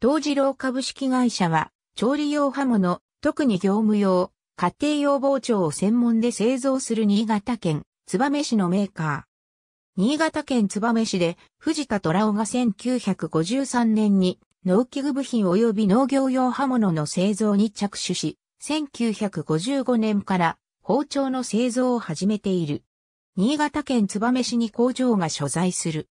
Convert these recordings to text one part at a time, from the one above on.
東次郎株式会社は、調理用刃物、特に業務用、家庭用包丁を専門で製造する新潟県、燕市のメーカー。新潟県燕市で、藤田虎夫が1953年に、農機具部品及び農業用刃物の製造に着手し、1955年から包丁の製造を始めている。新潟県燕市に工場が所在する。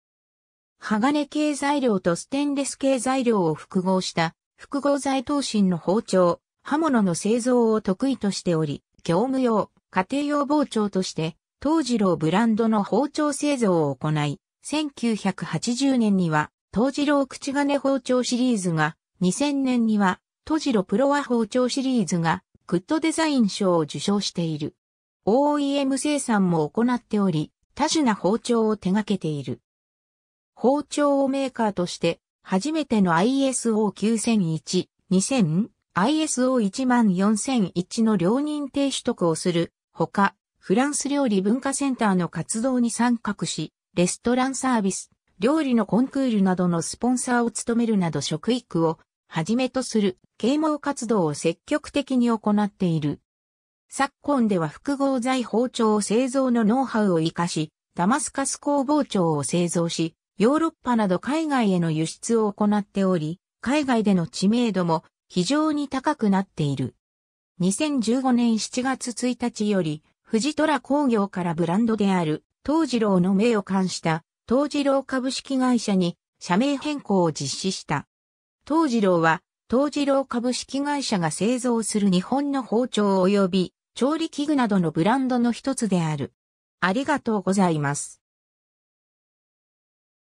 鋼系材料とステンレス系材料を複合した複合材等身の包丁、刃物の製造を得意としており、業務用、家庭用包丁として、当時郎ブランドの包丁製造を行い、1980年には、当時郎口金包丁シリーズが、2000年には、当時郎プロワ包丁シリーズが、グッドデザイン賞を受賞している。OEM 生産も行っており、多種な包丁を手掛けている。包丁をメーカーとして、初めての ISO9001、2000、ISO14001 の両認定取得をする、ほか、フランス料理文化センターの活動に参画し、レストランサービス、料理のコンクールなどのスポンサーを務めるなど食育をはじめとする啓蒙活動を積極的に行っている。昨今では複合材包丁製造のノウハウを活かし、ダマスカス工房長を製造し、ヨーロッパなど海外への輸出を行っており、海外での知名度も非常に高くなっている。2015年7月1日より、富士虎工業からブランドである、東次郎の名を冠した、東次郎株式会社に社名変更を実施した。東次郎は、東次郎株式会社が製造する日本の包丁及び調理器具などのブランドの一つである。ありがとうございます。